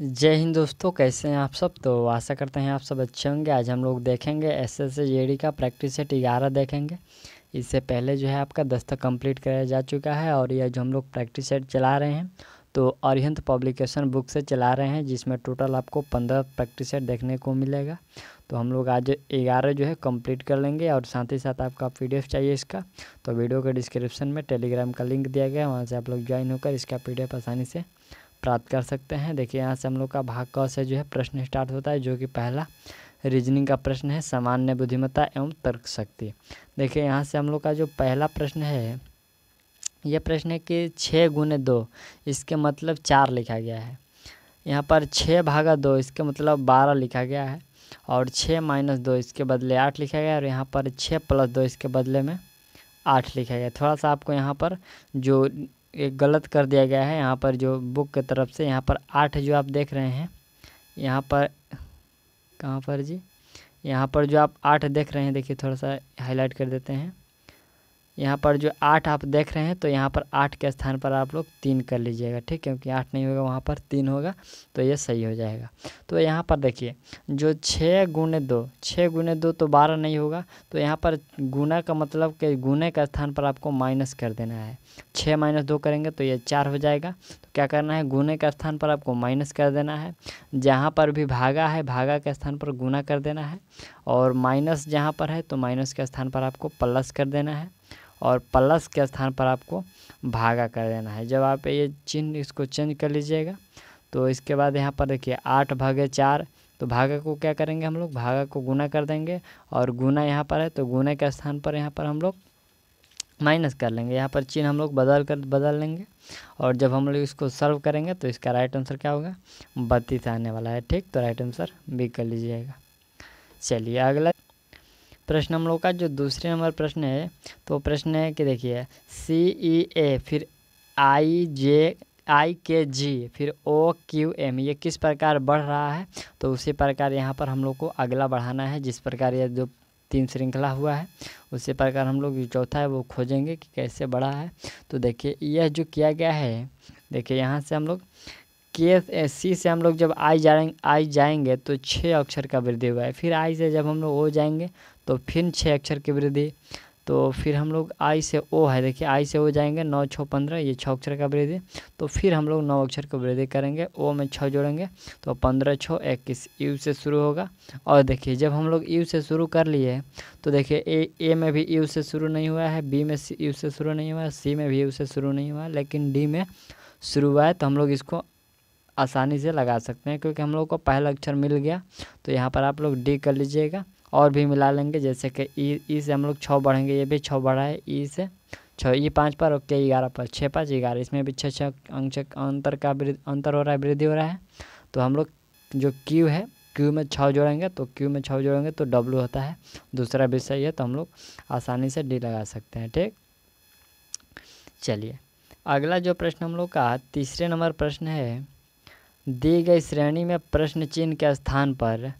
जय हिंद दोस्तों कैसे हैं आप सब तो आशा करते हैं आप सब अच्छे होंगे आज हम लोग देखेंगे एस एस जे का प्रैक्टिस सेट ग्यारह देखेंगे इससे पहले जो है आपका दस्तक कंप्लीट कराया जा चुका है और यह जो हम लोग प्रैक्टिस सेट चला रहे हैं तो अरिहंत पब्लिकेशन बुक से चला रहे हैं जिसमें टोटल आपको पंद्रह प्रैक्टिस सेट देखने को मिलेगा तो हम लोग आज ग्यारह जो है कंप्लीट कर लेंगे और साथ ही साथ आपका पीडीएफ चाहिए इसका तो वीडियो के डिस्क्रिप्शन में टेलीग्राम का लिंक दिया गया है वहाँ से आप लोग ज्वाइन होकर इसका पीडीएफ आसानी से प्राप्त कर सकते हैं देखिए यहाँ से हम लोग का भाग क से जो है प्रश्न स्टार्ट होता है जो कि पहला रीजनिंग का प्रश्न है सामान्य बुद्धिमत्ता एवं तर्क शक्ति देखिए यहाँ से हम लोग का जो पहला प्रश्न है यह प्रश्न है कि छः गुने दो इसके मतलब चार लिखा गया है यहाँ पर छः भागा दो इसके मतलब बारह लिखा गया है और छः माइनस दो इसके बदले आठ लिखा गया है और यहाँ पर छः प्लस दो इसके बदले में आठ लिखा गया थोड़ा सा आपको यहाँ पर जो एक गलत कर दिया गया है यहाँ पर जो बुक की तरफ से यहाँ पर आठ जो आप देख रहे हैं यहाँ पर कहाँ पर जी यहाँ पर जो आप आठ देख रहे हैं देखिए थोड़ा सा हाईलाइट कर देते हैं यहाँ पर जो आठ आप देख रहे हैं तो यहाँ पर आठ के स्थान पर आप लोग तीन कर लीजिएगा ठीक क्योंकि आठ नहीं होगा वहाँ पर तीन होगा तो ये सही हो जाएगा तो यहाँ पर देखिए जो छः गुने दो छः गुने दो तो बारह नहीं होगा तो यहाँ पर गुना का मतलब कि गुने का स्थान पर आपको माइनस कर देना है छः माइनस दो करेंगे तो ये चार हो जाएगा तो क्या करना है गुने का स्थान पर आपको माइनस कर देना है जहाँ पर भी भागा है भागा के स्थान पर गुना कर देना है और माइनस जहाँ पर है तो माइनस के स्थान पर आपको प्लस कर देना है और प्लस के स्थान पर आपको भागा कर देना है जब आप ये चिन्ह इसको चेंज कर लीजिएगा तो इसके बाद यहाँ पर देखिए आठ भागे चार तो भागा को क्या करेंगे हम लोग भागा को गुना कर देंगे और गुना यहाँ पर है तो गुना के स्थान पर यहाँ पर हम लोग माइनस कर लेंगे यहाँ पर चिन्ह हम लोग बदल कर बदल लेंगे और जब हम लोग इसको सर्व करेंगे तो इसका राइट आंसर क्या होगा बत्तीस आने वाला है ठीक तो राइट आंसर भी कर लीजिएगा चलिए अगला प्रश्न हम लोग का जो दूसरे नंबर प्रश्न है तो प्रश्न है कि देखिए सी ई ए फिर आई जे आई के जी फिर ओ क्यू एम ये किस प्रकार बढ़ रहा है तो उसी प्रकार यहाँ पर हम लोग को अगला बढ़ाना है जिस प्रकार ये जो तीन श्रृंखला हुआ है उसी प्रकार हम लोग जो चौथा है वो खोजेंगे कि कैसे बढ़ा है तो देखिए यह जो किया गया है देखिए यहाँ से हम लोग के सी से हम लोग जब आई जाएंगे आई जाएंगे तो छः अक्षर का वृद्धि हुआ है फिर आई से जब हम लोग ओ जाएंगे तो फिर छः अक्षर की वृद्धि तो फिर हम लोग आई से ओ है देखिए आई से ओ जाएंगे नौ छः पंद्रह ये छः अक्षर का वृद्धि तो फिर हम लोग नौ अक्षर का वृद्धि करेंगे ओ में छः जोड़ेंगे तो पंद्रह छः इक्कीस यू से शुरू होगा और देखिए जब हम लोग यू से शुरू कर लिए तो देखिए ए ए में भी यू से शुरू नहीं हुआ है बी में यू से शुरू नहीं हुआ है सी में भी यू से शुरू नहीं हुआ लेकिन डी में शुरू हुआ है तो हम लोग इसको आसानी से लगा सकते हैं क्योंकि हम लोग को पहला अक्षर मिल गया तो यहाँ पर आप लोग डी कर लीजिएगा और भी मिला लेंगे जैसे कि ई ई से हम लोग छः बढ़ेंगे ये भी छः बढ़ा है ई से छः ई पाँच पर और के ग्यारह पर छः पाँच ग्यारह इसमें भी छः छः अंश अंतर का अंतर हो रहा है वृद्धि हो रहा है तो हम लोग जो क्यू है क्यू में छः जोड़ेंगे तो क्यू में छः जोड़ेंगे तो डब्ल्यू होता है दूसरा विषय है तो हम लोग आसानी से डी लगा सकते हैं ठीक चलिए अगला जो प्रश्न हम लोग का तीसरे नंबर प्रश्न है दी गई श्रेणी में प्रश्न चिन्ह के स्थान पर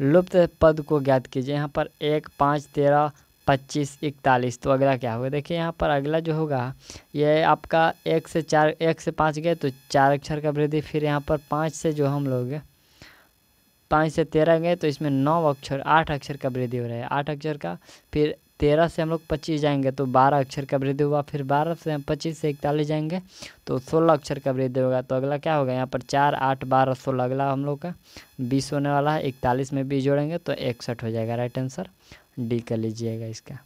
लुप्त पद को ज्ञात कीजिए यहाँ पर एक पाँच तेरह पच्चीस इकतालीस तो अगला क्या होगा देखिए यहाँ पर अगला जो होगा ये आपका एक से चार एक से पाँच गए तो चार अक्षर का वृद्धि फिर यहाँ पर पाँच से जो हम लोग पाँच से तेरह गए तो इसमें नौ अक्षर आठ अक्षर का वृद्धि हो रहा है आठ अक्षर का फिर तेरह से हम लोग पच्चीस जाएंगे तो बारह अक्षर का वृद्धि हुआ फिर बारह से हम पच्चीस से इकतालीस जाएंगे तो सोलह अक्षर का वृद्धि होगा तो अगला क्या होगा यहाँ पर चार आठ बारह सोलह अगला हम लोग का बीस होने वाला है इकतालीस में बीस जोड़ेंगे तो इकसठ हो जाएगा राइट आंसर डी कर लीजिएगा इसका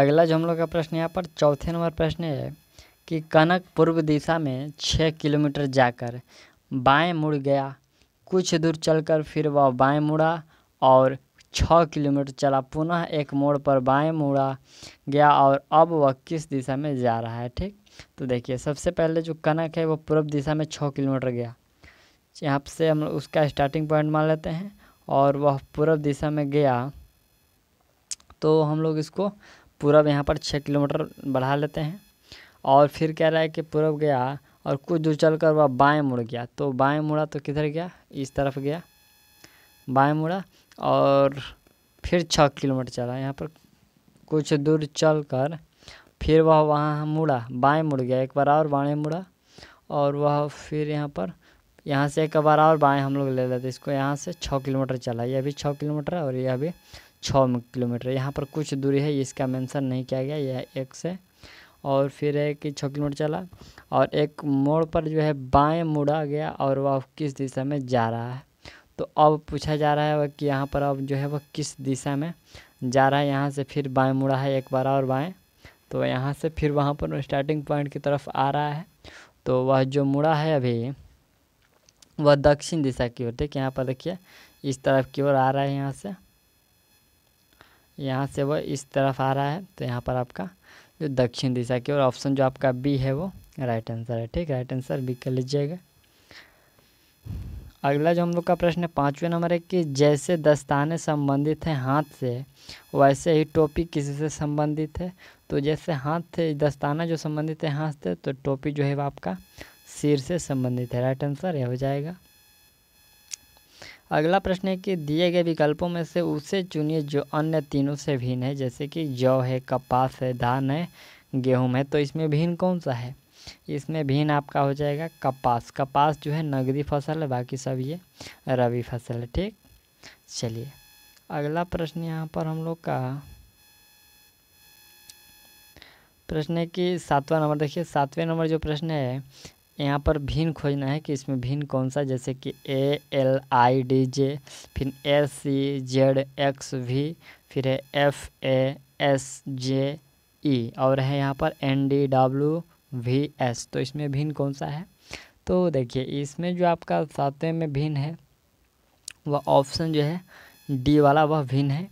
अगला जो हम लोग का प्रश्न यहाँ पर चौथे नंबर प्रश्न है कि कनक पूर्व दिशा में छः किलोमीटर जाकर बाएँ मुड़ गया कुछ दूर चलकर फिर वह बाएँ मुड़ा और छः किलोमीटर चला पुनः एक मोड़ पर बाएं मुड़ा गया और अब वह किस दिशा में जा रहा है ठीक तो देखिए सबसे पहले जो कनक है वो पूर्व दिशा में छः किलोमीटर गया यहाँ से हम उसका स्टार्टिंग पॉइंट मान लेते हैं और वह पूर्व दिशा में गया तो हम लोग इसको पूरब यहाँ पर छः किलोमीटर बढ़ा लेते हैं और फिर कह रहा है कि पूरब गया और कुछ दूर चल कर वह बाएँ मुड़ गया तो बाएँ मुड़ा तो किधर गया इस तरफ गया बाएँ मुड़ा और फिर छः किलोमीटर चला यहाँ पर कुछ दूर चलकर फिर वह वहाँ मुड़ा बाएं मुड़ गया एक बार और बाएं मुड़ा और वह फिर यहाँ पर यहाँ से एक बार और बाएं हम लोग ले लेते इसको यहाँ से छः किलोमीटर चला यह भी छः किलोमीटर और यह भी छः किलोमीटर यहाँ पर कुछ दूरी है इसका मेंशन नहीं किया गया यह एक से और फिर है कि छः किलोमीटर चला और एक मोड़ पर जो है बाएं मुड़ा गया और वह किस दिशा में जा रहा है तो अब पूछा जा रहा है वह कि यहाँ पर अब जो है वह किस दिशा में जा रहा है यहाँ से फिर बाएं मुड़ा है एक बार और बाएं तो यहाँ से फिर वहाँ पर स्टार्टिंग पॉइंट की तरफ आ रहा है तो वह जो मुड़ा है अभी वह दक्षिण दिशा की ओर देखिए यहाँ पर देखिए इस तरफ की ओर आ रहा है यहाँ से यहाँ से वह इस तरफ आ रहा है तो यहाँ पर आपका जो दक्षिण दिशा की ओर ऑप्शन जो आपका बी है वो राइट आंसर है ठीक राइट आंसर बी कर लीजिएगा अगला जो हम लोग का प्रश्न है पाँचवें नंबर है कि जैसे दस्ताने संबंधित हैं हाथ से वैसे ही टोपी किसी से संबंधित है तो जैसे हाथ से दस्ताना जो संबंधित है हाथ से तो टोपी जो है वो आपका सिर से संबंधित है राइट आंसर यह हो जाएगा अगला प्रश्न है कि दिए गए विकल्पों में से उसे चुनिए जो अन्य तीनों से भिन्न है जैसे कि जौ है कपास है धान है गेहूँ है तो इसमें भिन्न कौन सा है इसमें भीन आपका हो जाएगा कपास कपास जो है नगदी फसल है बाकी सब ये रबी फसल है ठीक चलिए अगला प्रश्न यहाँ पर हम लोग का प्रश्न है कि सातवां नंबर देखिए सातवें नंबर जो प्रश्न है यहाँ पर भिन्न खोजना है कि इसमें भिन्न कौन सा जैसे कि A L I D J फिर A C Z X V फिर है एफ ए एस जे ई और है यहाँ पर N D W V S तो इसमें भिन्न कौन सा है तो देखिए इसमें जो आपका सातवें में भिन्न है वह ऑप्शन जो है डी वाला वह भिन्न है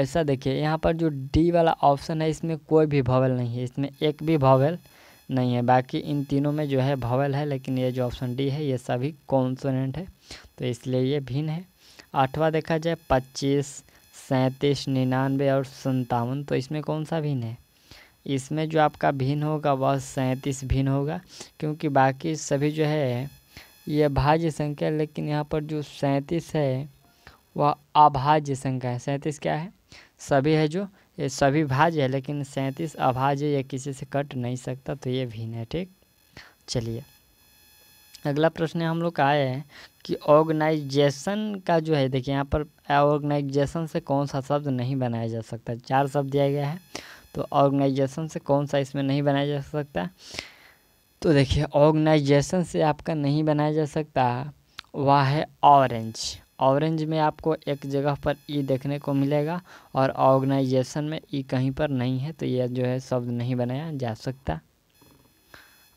ऐसा देखिए यहाँ पर जो डी वाला ऑप्शन है इसमें कोई भी भवेल नहीं है इसमें एक भी भवल नहीं है बाकी इन तीनों में जो है भवेल है लेकिन ये जो ऑप्शन डी है ये सभी कॉन्सोनेंट है तो इसलिए ये भिन्न है आठवां देखा जाए पच्चीस सैंतीस निन्यानवे और संतावन तो इसमें कौन सा भिन्न है इसमें जो आपका भिन्न होगा वह सैंतीस भिन्न होगा क्योंकि बाकी सभी जो है यह भाज्य संख्या लेकिन यहाँ पर जो सैंतीस है वह अभाज्य संख्या है सैंतीस क्या है सभी है जो ये सभी भाज्य है लेकिन सैंतीस अभाज्य यह किसी से कट नहीं सकता तो ये भिन्न है ठीक चलिए अगला प्रश्न हम लोग का आया है कि ऑर्गेनाइजेशन का जो है देखिए यहाँ पर ऑर्गेनाइजेशन से कौन सा शब्द नहीं बनाया जा सकता चार शब्द दिया गया है तो ऑर्गेनाइजेशन से कौन सा इसमें नहीं बनाया जा सकता तो देखिए ऑर्गेनाइजेशन से आपका नहीं बनाया जा सकता वह है ऑरेंज ऑरेंज में आपको एक जगह पर ई देखने को मिलेगा और ऑर्गेनाइजेशन में ई कहीं पर नहीं है तो यह जो है शब्द नहीं बनाया जा सकता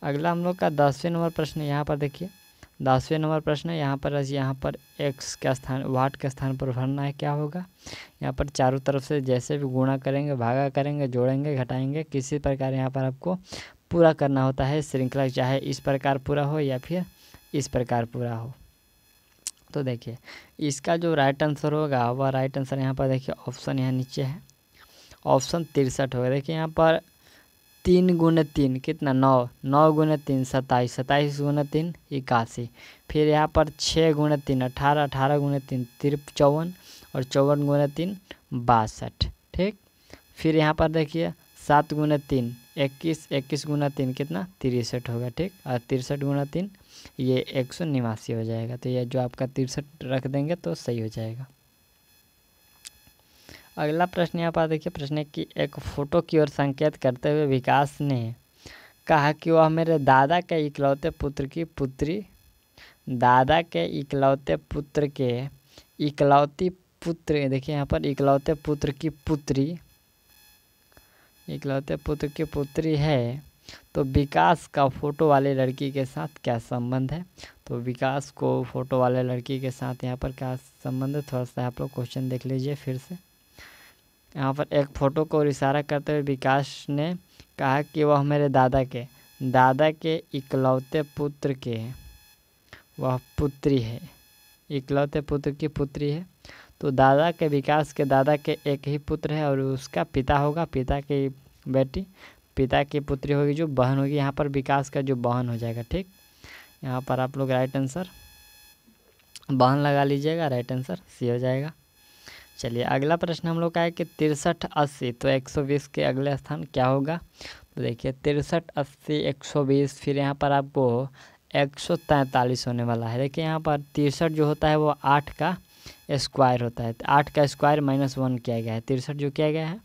अगला हम लोग का दसवें नंबर प्रश्न यहाँ पर देखिए दसवें नंबर प्रश्न है यहाँ पर यहाँ पर एक्स के स्थान वाट के स्थान पर भरना है क्या होगा यहाँ पर चारों तरफ से जैसे भी गुणा करेंगे भागा करेंगे जोड़ेंगे घटाएंगे किसी प्रकार यहाँ पर आपको पूरा करना होता है श्रृंखला चाहे इस प्रकार पूरा हो या फिर इस प्रकार पूरा हो तो देखिए इसका जो राइट आंसर होगा वह राइट आंसर यहाँ पर देखिए ऑप्शन यहाँ नीचे है ऑप्शन तिरसठ होगा देखिए यहाँ पर तीन गुण तीन कितना नौ नौ गुना तीन सत्ताईस सत्ताईस गुना तीन इक्यासी फिर यहाँ पर छः गुण तीन अठारह अठारह गुना तीन तिरप चौवन और चौवन गुना तीन बासठ ठीक फिर यहाँ पर देखिए सात गुना तीन इक्कीस इक्कीस गुना तीन कितना तिरसठ होगा ठीक और तिरसठ गुना तीन ये एक सौ निवासी हो जाएगा तो ये जो आपका तिरसठ रख देंगे तो सही हो जाएगा अगला प्रश्न यहाँ पर देखिए प्रश्न की एक फ़ोटो की ओर संकेत करते हुए विकास ने कहा कि वह मेरे दादा के इकलौते पुत्र की पुत्री दादा के इकलौते पुत्र के इकलौती पुत्र देखिए यहाँ पर इकलौते पुत्र की पुत्री इकलौते पुत्र की पुत्री है तो विकास का फ़ोटो वाले लड़की के साथ क्या संबंध है तो विकास को फ़ोटो वाले लड़की के साथ यहाँ पर क्या संबंध है थोड़ा सा आप लोग क्वेश्चन देख लीजिए फिर से यहाँ पर एक फ़ोटो को इशारा करते हुए विकास ने कहा कि वह मेरे दादा के दादा के इकलौते पुत्र के हैं वह पुत्री है इकलौते पुत्र की पुत्री है तो दादा के विकास के दादा के एक ही पुत्र है और उसका पिता होगा पिता की बेटी पिता की पुत्री होगी जो बहन होगी यहाँ पर विकास का जो बहन हो जाएगा ठीक यहाँ पर आप लोग राइट आंसर बहन लगा लीजिएगा राइट आंसर सी हो जाएगा चलिए अगला प्रश्न हम लोग का है कि तिरसठ अस्सी तो 120 के अगले स्थान क्या होगा तो देखिए तिरसठ अस्सी 120 फिर यहाँ पर आपको एक सौ तैंतालीस होने वाला है देखिए यहाँ पर तिरसठ जो होता है वो आठ का स्क्वायर होता है आठ का स्क्वायर माइनस वन किया गया है तिरसठ जो किया गया है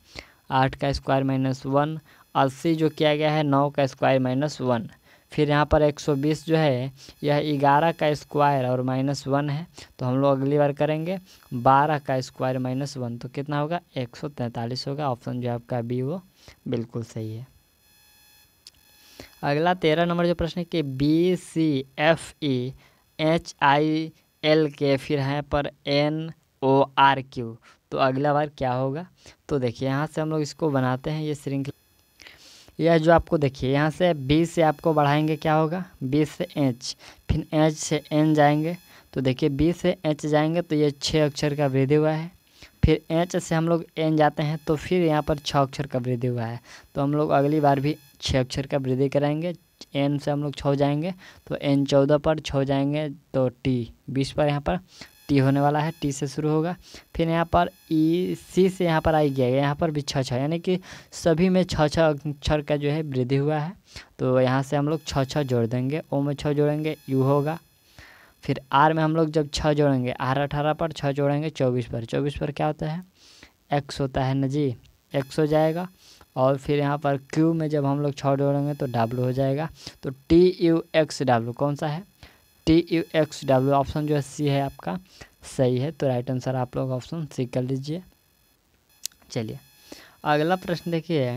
आठ का स्क्वायर माइनस वन अस्सी जो किया गया है नौ का स्क्वायर माइनस वन फिर यहाँ पर 120 जो है यह ग्यारह का स्क्वायर और माइनस वन है तो हम लोग अगली बार करेंगे बारह का स्क्वायर माइनस वन तो कितना होगा 143 होगा ऑप्शन जो आपका बी वो बिल्कुल सही है अगला तेरह नंबर जो प्रश्न है कि B C F E H I L के फिर यहाँ पर एन ओ आर क्यू तो अगला बार क्या होगा तो देखिए यहाँ से हम लोग इसको बनाते हैं ये श्रृंखला यह जो आपको देखिए यहाँ से बी से आपको बढ़ाएंगे क्या होगा बी से एच फिर एच से एन जाएंगे तो देखिए बी से एच जाएंगे तो ये छः अक्षर का वृद्धि हुआ है फिर एच से हम लोग एन जाते हैं तो फिर यहाँ पर छः अक्षर का वृद्धि हुआ है तो हम लोग अगली बार भी छः अक्षर का वृद्धि कराएंगे एन से हम लोग छः जाएंगे तो एन चौदह पर छः जाएंगे तो टी बीस पर यहाँ पर टी होने वाला है टी से शुरू होगा फिर यहाँ पर ई सी से यहाँ पर आई गया है यहाँ पर भी छः छः यानी कि सभी में छः छः अक्षर का जो है वृद्धि हुआ है तो यहाँ से हम लोग छः छः जोड़ देंगे ओ में छः जोड़ेंगे यू होगा फिर आर में हम लोग जब छः जोड़ेंगे आर अठारह पर छः जोड़ेंगे चौबीस पर चौबीस पर क्या होता है एक्स होता है न जी एक्स हो जाएगा और फिर यहाँ पर क्यू में जब हम लोग छः जोड़ेंगे तो डब्लू हो जाएगा तो टी यू एक्स डब्लू कौन सा है T U X W option जो है सी है आपका सही है तो राइट आंसर आप लोग ऑप्शन सी कर लीजिए चलिए अगला प्रश्न देखिए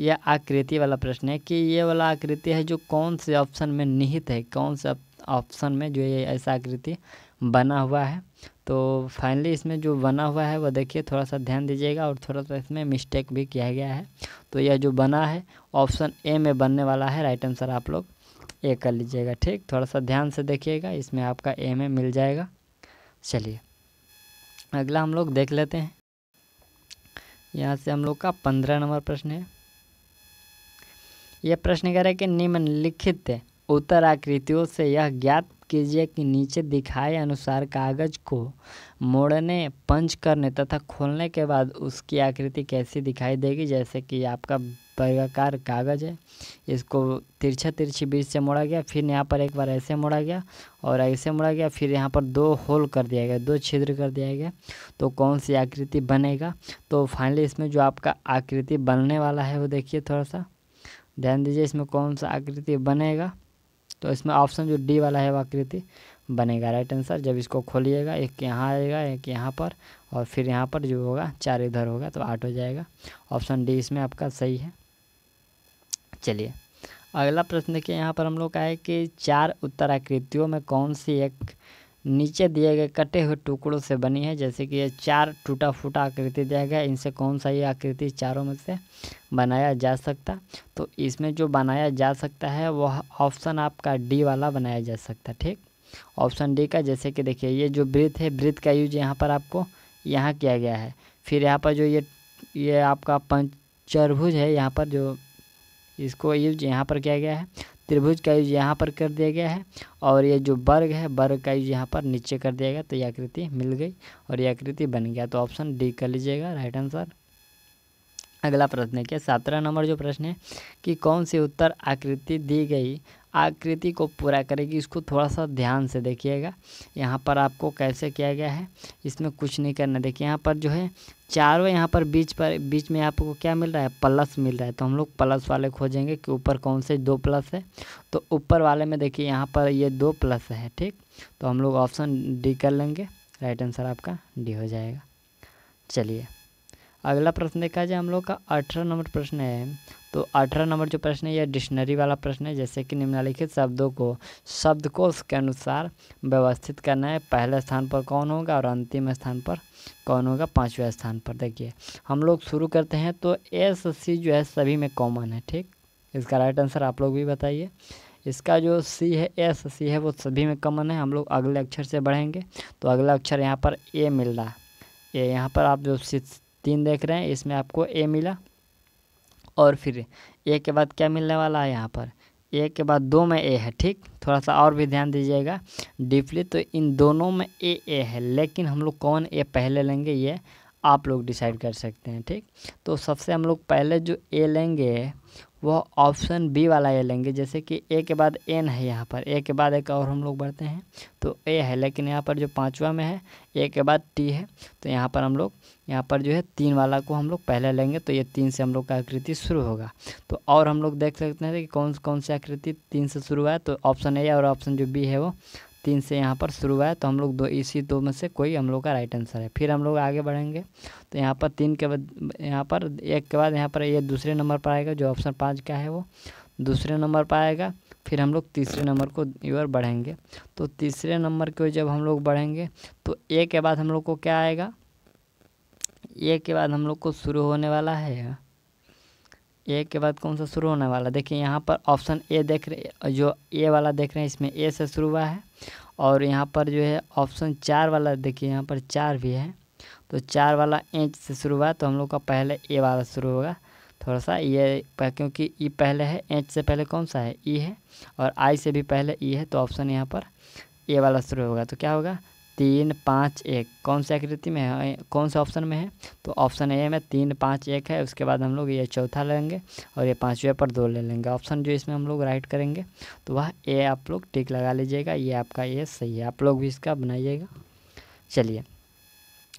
यह आकृति वाला प्रश्न है कि ये वाला आकृति है जो कौन से ऑप्शन में निहित है कौन से ऑप्शन में जो ये ऐसा आकृति बना हुआ है तो फाइनली इसमें जो बना हुआ है वो देखिए थोड़ा सा ध्यान दीजिएगा और थोड़ा सा इसमें मिस्टेक भी किया गया है तो यह जो बना है ऑप्शन ए में बनने वाला है राइट आंसर आप लोग ए कर लीजिएगा ठीक थोड़ा सा ध्यान से देखिएगा इसमें आपका ए में मिल जाएगा चलिए अगला हम लोग देख लेते हैं यहाँ से हम लोग का पंद्रह नंबर प्रश्न है यह प्रश्न कह रहे कि निम्नलिखित उत्तर आकृतियों से यह ज्ञात कीजिए कि नीचे दिखाए अनुसार कागज को मोड़ने पंच करने तथा खोलने के बाद उसकी आकृति कैसी दिखाई देगी जैसे कि आपका पैगाकार कागज़ है इसको तिरछा तिरछी बीच से मोड़ा गया फिर यहाँ पर एक बार ऐसे मोड़ा गया और ऐसे मोड़ा गया फिर यहाँ पर दो होल कर दिया गया दो छिद्र कर दिया गया तो कौन सी आकृति बनेगा तो फाइनली इसमें जो आपका आकृति बनने वाला है वो देखिए थोड़ा सा ध्यान दीजिए इसमें कौन सा आकृति बनेगा तो इसमें ऑप्शन जो डी वाला है वो आकृति बनेगा राइट आंसर जब इसको खोलिएगा एक यहाँ आएगा एक यहाँ पर और फिर यहाँ पर जो होगा चार इधर होगा तो आठ हो जाएगा ऑप्शन डी इसमें आपका सही है चलिए अगला प्रश्न देखिए यहाँ पर हम लोग का है कि चार उत्तराकृतियों में कौन सी एक नीचे दिए गए कटे हुए टुकड़ों से बनी है जैसे कि ये चार टूटा फूटा आकृति दिया गया इनसे कौन सा ये आकृति चारों में से बनाया जा सकता तो इसमें जो बनाया जा सकता है वह ऑप्शन आपका डी वाला बनाया जा सकता ठीक ऑप्शन डी का जैसे कि देखिए ये जो वृत है वृत का यूज यहाँ पर आपको यहाँ किया गया है फिर यहाँ पर जो ये ये आपका पंचरभुज है यहाँ पर जो इसको यूज यहाँ पर किया गया है त्रिभुज का यूज यहाँ पर कर दिया गया है और ये जो वर्ग है वर्ग का यूज यहाँ पर नीचे कर दिया गया तो ये आकृति मिल गई और ये आकृति बन गया तो ऑप्शन डी कर लीजिएगा राइट आंसर अगला प्रश्न है क्या सत्रह नंबर जो प्रश्न है कि कौन सी उत्तर आकृति दी गई आकृति को पूरा करेगी इसको थोड़ा सा ध्यान से देखिएगा यहाँ पर आपको कैसे किया गया है इसमें कुछ नहीं करना देखिए यहाँ पर जो है चारों यहाँ पर बीच पर बीच में आपको क्या मिल रहा है प्लस मिल रहा है तो हम लोग प्लस वाले खोजेंगे कि ऊपर कौन से दो प्लस है तो ऊपर वाले में देखिए यहाँ पर ये दो प्लस है ठीक तो हम लोग ऑप्शन डी कर लेंगे राइट आंसर आपका डी हो जाएगा चलिए अगला प्रश्न देखा जाए हम लोग का अठारह नंबर प्रश्न है तो अठारह नंबर जो प्रश्न है यह डिक्शनरी वाला प्रश्न है जैसे कि निम्नलिखित शब्दों को शब्द को उसके अनुसार व्यवस्थित करना है पहले स्थान पर कौन होगा और अंतिम स्थान पर कौन होगा पाँचवें स्थान पर देखिए हम लोग शुरू करते हैं तो एस सी जो है सभी में कॉमन है ठीक इसका राइट आंसर आप लोग भी बताइए इसका जो सी है एस सी है वो सभी में कॉमन है हम लोग अगले अक्षर से बढ़ेंगे तो अगला अक्षर यहाँ पर ए मिल रहा है ए यहाँ पर आप जो सी तीन देख रहे हैं इसमें आपको ए मिला और फिर ए के बाद क्या मिलने वाला है यहाँ पर ए के बाद दो में ए है ठीक थोड़ा सा और भी ध्यान दीजिएगा डीपली तो इन दोनों में ए ए है लेकिन हम लोग कौन ए पहले लेंगे ये आप लोग डिसाइड कर सकते हैं ठीक तो सबसे हम लोग पहले जो ए लेंगे वह ऑप्शन बी वाला ए लेंगे जैसे कि ए के बाद एन है यहाँ पर ए के बाद एक और हम लोग बढ़ते हैं तो ए है लेकिन यहाँ पर जो पाँचवा में है ए के बाद टी है तो यहाँ पर हम लोग यहाँ पर जो है तीन वाला को हम लोग पहले लेंगे तो ये तीन से हम लोग का आकृति शुरू होगा तो और हम लोग देख सकते हैं कि कौन कौन सी आकृति तीन से शुरू हुआ है तो ऑप्शन ए और ऑप्शन जो बी है वो तीन से यहाँ पर शुरू हुआ है तो हम लोग दो इसी दो में से कोई हम लोग का राइट आंसर है फिर हम लोग आगे बढ़ेंगे तो यहाँ पर तीन के बाद यहाँ पर एक के बाद यहाँ पर ये दूसरे नंबर पर आएगा जो ऑप्शन पाँच का है वो दूसरे नंबर पर आएगा फिर हम लोग तीसरे नंबर को यूर बढ़ेंगे तो तीसरे नंबर को जब हम लोग बढ़ेंगे तो ए के बाद हम लोग को क्या आएगा ए के बाद हम लोग को शुरू होने वाला है ए के बाद कौन सा शुरू होने वाला देखिए यहाँ पर ऑप्शन ए देख रहे जो ए वाला देख रहे हैं इसमें ए से शुरू हुआ है और यहाँ पर जो है ऑप्शन चार वाला देखिए यहाँ पर चार भी है तो चार वाला एच से शुरू हुआ तो हम लोग का पहले ए वाला शुरू होगा थोड़ा सा ये क्योंकि ई e पहले है एच से पहले कौन सा है ई e है और आई से भी पहले ई e है तो ऑप्शन यहाँ पर ए वाला शुरू होगा तो क्या होगा तीन पाँच एक कौन सी आकृति में है कौन से ऑप्शन में है तो ऑप्शन ए में तीन पाँच एक है उसके बाद हम लोग ये चौथा लेंगे और ये पाँचवें पर दो ले लेंगे ऑप्शन जो इसमें हम लोग राइट करेंगे तो वह ए आप लोग टिक लगा लीजिएगा ये आपका ये सही है आप लोग भी इसका बनाइएगा चलिए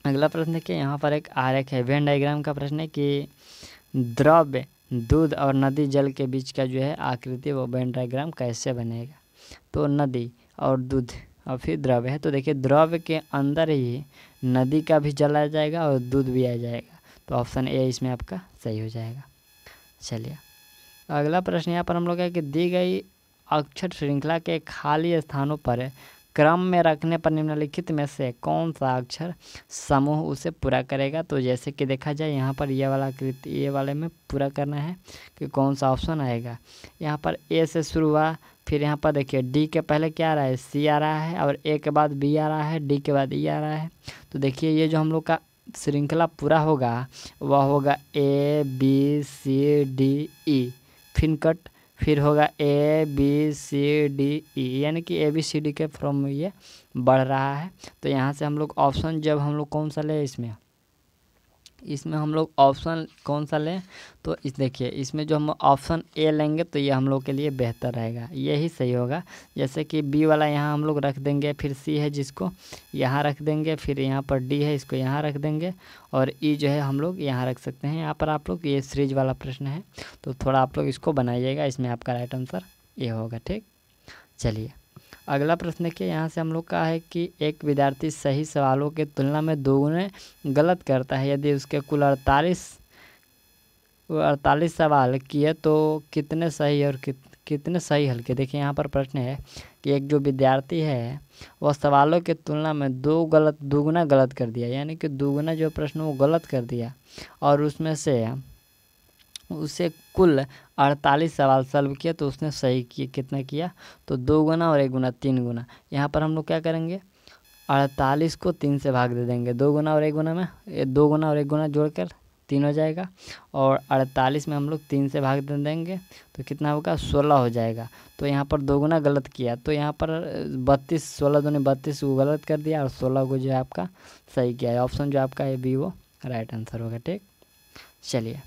अगला प्रश्न देखिए यहाँ पर एक एक है वेन डाइग्राम का प्रश्न है कि द्रव्य दूध और नदी जल के बीच का जो है आकृति वो वेन डाइग्राम कैसे बनेगा तो नदी और दूध और फिर द्रव्य है तो देखिए द्रव्य के अंदर ही नदी का भी जल आ जाएगा और दूध भी आ जाएगा तो ऑप्शन ए इसमें आपका सही हो जाएगा चलिए अगला प्रश्न यहाँ पर हम लोग है कि दी गई अक्षर श्रृंखला के खाली स्थानों पर क्रम में रखने पर निम्नलिखित में से कौन सा अक्षर समूह उसे पूरा करेगा तो जैसे कि देखा जाए यहाँ पर ये वाला कृति ये वाले में पूरा करना है कि कौन सा ऑप्शन आएगा यहाँ पर ए से शुरू हुआ फिर यहाँ पर देखिए डी के पहले क्या आ रहा है सी आ रहा है और ए के बाद बी आ रहा है डी के बाद ई e आ रहा है तो देखिए ये जो हम लोग का श्रृंखला पूरा होगा वह होगा A B C D E फिन कट फिर होगा A B C D E यानी कि ए बी सी डी के फॉर्म में ये बढ़ रहा है तो यहाँ से हम लोग ऑप्शन जब हम लोग कौन सा ले इसमें इसमें हम लोग ऑप्शन कौन सा लें तो इस देखिए इसमें जो हम ऑप्शन ए लेंगे तो ये हम लोग के लिए बेहतर रहेगा यही सही होगा जैसे कि बी वाला यहाँ हम लोग रख देंगे फिर सी है जिसको यहाँ रख देंगे फिर यहाँ पर डी है इसको यहाँ रख देंगे और ई e जो है हम लोग यहाँ रख सकते हैं यहाँ पर आप लोग ये सीरीज वाला प्रश्न है तो थोड़ा आप लोग इसको बनाइएगा इसमें आपका राइट आंसर ये होगा ठीक चलिए अगला प्रश्न देखिए यहाँ से हम लोग का है कि एक विद्यार्थी सही सवालों के तुलना में दोगुने गलत करता है यदि उसके कुल अड़तालीस अड़तालीस सवाल किए तो कितने सही और कित कितने सही हल किए देखिए यहाँ पर प्रश्न है कि एक जो विद्यार्थी है वह सवालों की तुलना में दो गलत दोगुना गलत कर दिया यानी कि दोगुना जो प्रश्न वो गलत कर दिया और उसमें से उसे कुल अड़तालीस सवाल सॉल्व किया तो उसने सही किया कितना किया तो दो गुना और एक गुना तीन गुना यहाँ पर हम लोग क्या करेंगे अड़तालीस को तीन से भाग दे देंगे दो गुना और एक गुना में दो गुना और एक गुना जोड़कर तीन हो जाएगा और अड़तालीस में हम लोग तीन से भाग दे देंगे तो कितना होगा सोलह हो जाएगा तो यहाँ पर दो गुना गलत किया तो यहाँ पर बत्तीस सोलह दो ने बत्तीस को गलत कर दिया और सोलह को जो है आपका सही किया है ऑप्शन जो आपका है बी वो राइट आंसर होगा ठीक चलिए